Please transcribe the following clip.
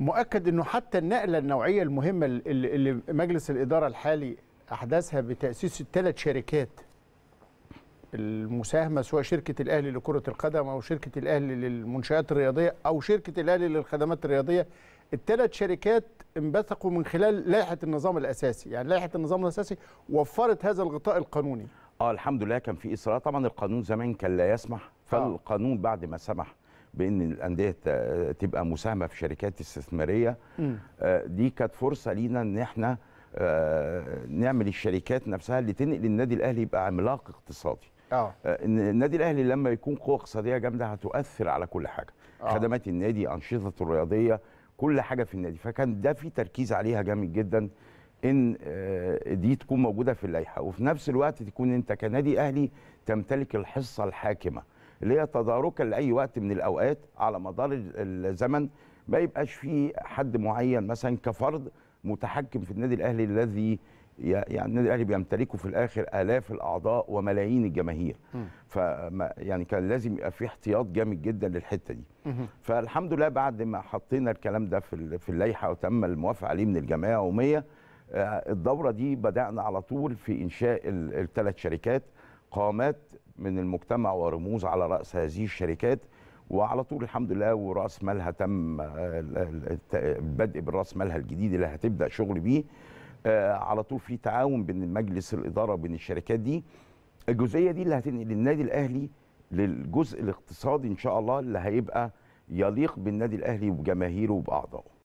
مؤكد انه حتى النقله النوعيه المهمه اللي مجلس الاداره الحالي احدثها بتاسيس الثلاث شركات المساهمه سواء شركه الاهلي لكره القدم او شركه الاهلي للمنشات الرياضيه او شركه الاهلي للخدمات الرياضيه الثلاث شركات انبثقوا من خلال لائحه النظام الاساسي يعني لائحه النظام الاساسي وفرت هذا الغطاء القانوني اه الحمد لله كان في اصرار طبعا القانون زمان كان لا يسمح آه. فالقانون بعد ما سمح بان الانديه تبقى مساهمه في شركات استثماريه آه، دي كانت فرصه لينا ان احنا آه، نعمل الشركات نفسها اللي تنقل النادي الاهلي يبقى عملاق اقتصادي اه, آه، النادي الاهلي لما يكون قوه اقتصاديه جامده هتؤثر على كل حاجه أوه. خدمات النادي انشطته الرياضيه كل حاجه في النادي فكان ده في تركيز عليها جامد جدا ان دي تكون موجوده في اللائحه وفي نفس الوقت تكون انت كنادي اهلي تمتلك الحصه الحاكمه اللي هي تداركا لاي وقت من الاوقات على مدار الزمن ما يبقاش في حد معين مثلا كفرد متحكم في النادي الاهلي الذي يعني النادي الاهلي بيمتلكه في الاخر الاف الاعضاء وملايين الجماهير ف يعني كان لازم يبقى في احتياط جامد جدا للحته دي فالحمد لله بعد ما حطينا الكلام ده في في اللائحه وتم الموافقه عليه من الجمعيه العموميه آه، الدوره دي بدانا على طول في انشاء الثلاث شركات قامت من المجتمع ورموز على رأس هذه الشركات وعلى طول الحمد لله وراس مالها تم آه، البدء بالراس مالها الجديد اللي هتبدا شغل بيه آه، على طول في تعاون بين مجلس الاداره وبين الشركات دي الجزئيه دي اللي هتنقل النادي الاهلي للجزء الاقتصادي ان شاء الله اللي هيبقى يليق بالنادي الاهلي وبجماهيره وباعضائه